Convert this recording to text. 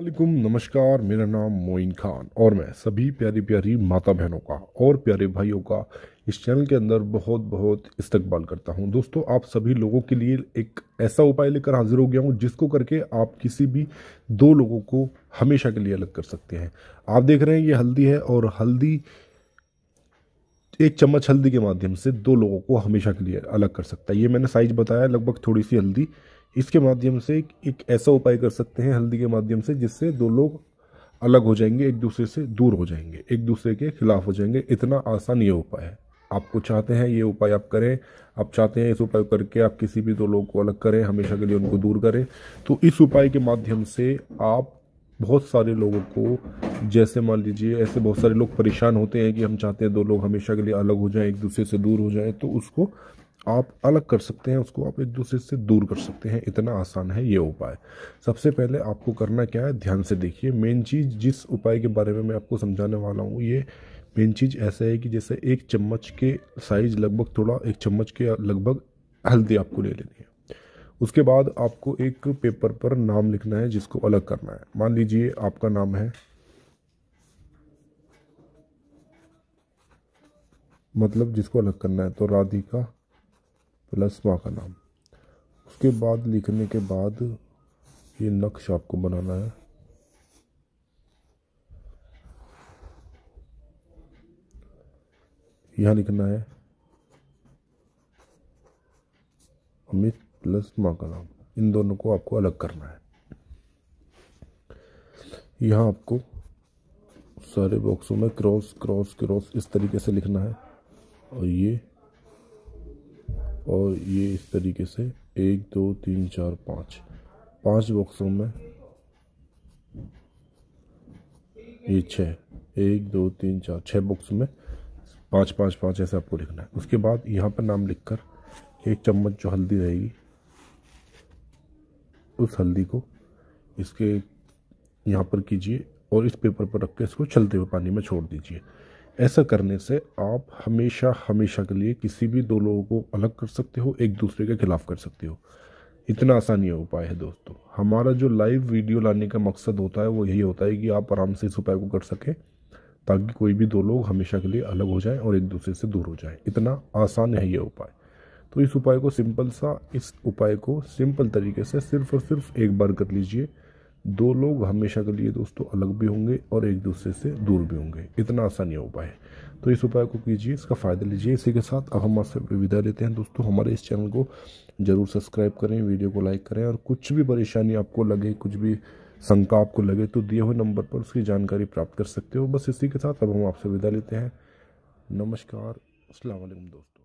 वालेकुम नमस्कार मेरा नाम मोइन खान और मैं सभी प्यारी प्यारी माता बहनों का और प्यारे भाइयों का इस चैनल के अंदर बहुत बहुत इस्तकबाल करता हूं दोस्तों आप सभी लोगों के लिए एक ऐसा उपाय लेकर हाजिर हो गया हूं जिसको करके आप किसी भी दो लोगों को हमेशा के लिए अलग कर सकते हैं आप देख रहे हैं ये हल्दी है और हल्दी एक चम्मच हल्दी के माध्यम से दो लोगों को हमेशा के लिए अलग कर सकता है ये मैंने साइज बताया लगभग थोड़ी सी हल्दी इसके माध्यम से एक, एक ऐसा उपाय कर सकते हैं हल्दी के माध्यम से जिससे दो लोग अलग हो जाएंगे एक दूसरे से दूर हो जाएंगे एक दूसरे के खिलाफ हो जाएंगे इतना आसान ये उपाय है आपको चाहते हैं ये उपाय आप करें आप चाहते हैं इस उपाय करके आप किसी भी दो लोगों को अलग करें हमेशा के लिए उनको दूर करें तो इस उपाय के माध्यम से आप बहुत सारे लोगों को जैसे मान लीजिए ऐसे बहुत सारे लोग परेशान होते हैं कि हम चाहते हैं दो लोग हमेशा के लिए अलग हो जाएं एक दूसरे से दूर हो जाएं तो उसको आप अलग कर सकते हैं उसको आप एक दूसरे से दूर कर सकते हैं इतना आसान है ये उपाय सबसे पहले आपको करना क्या है ध्यान से देखिए मेन चीज़ जिस उपाय के बारे में मैं आपको समझाने वाला हूँ ये मेन चीज़ ऐसा है कि जैसे एक चम्मच के साइज़ लगभग थोड़ा एक चम्मच के लगभग हल्दी आपको ले लेनी है उसके बाद आपको एक पेपर पर नाम लिखना है जिसको अलग करना है मान लीजिए आपका नाम है मतलब जिसको अलग करना है तो राधिका प्लस माँ का नाम उसके बाद लिखने के बाद ये नक्श आपको बनाना है यहाँ लिखना है अमित प्लस माँ का नाम इन दोनों को आपको अलग करना है यहाँ आपको सारे बॉक्सों में क्रॉस क्रॉस क्रॉस इस तरीके से लिखना है और ये और ये इस तरीके से एक दो तीन चार पाँच पांच बॉक्सों में ये छः एक दो तीन चार छः बॉक्स में पाँच पाँच पाँच ऐसे आपको लिखना है उसके बाद यहाँ पर नाम लिखकर एक चम्मच जो हल्दी रहेगी उस हल्दी को इसके यहाँ पर कीजिए और इस पेपर पर रख के इसको चलते हुए पानी में छोड़ दीजिए ऐसा करने से आप हमेशा हमेशा के लिए किसी भी दो लोगों को अलग कर सकते हो एक दूसरे के खिलाफ कर सकते हो इतना आसान है उपाय है दोस्तों हमारा जो लाइव वीडियो लाने का मकसद होता है वो यही होता है कि आप आराम से इस उपाय को कर सकें ताकि कोई भी दो लोग हमेशा के लिए अलग हो जाएं और एक दूसरे से दूर हो जाएं इतना आसान है ये उपाय तो इस उपाय को सिंपल सा इस उपाय को सिंपल तरीके से सिर्फ और सिर्फ एक बार कर लीजिए दो लोग हमेशा के लिए दोस्तों अलग भी होंगे और एक दूसरे से दूर भी होंगे इतना आसान नहीं उपाय है तो इस उपाय को कीजिए इसका फ़ायदा लीजिए इसी के साथ अब हम आपसे विदा लेते हैं दोस्तों हमारे इस चैनल को ज़रूर सब्सक्राइब करें वीडियो को लाइक करें और कुछ भी परेशानी आपको लगे कुछ भी शंका आपको लगे तो दिए हुए नंबर पर उसकी जानकारी प्राप्त कर सकते हो बस इसी के साथ अब हम आपसे विदा लेते हैं नमस्कार असलम दोस्तों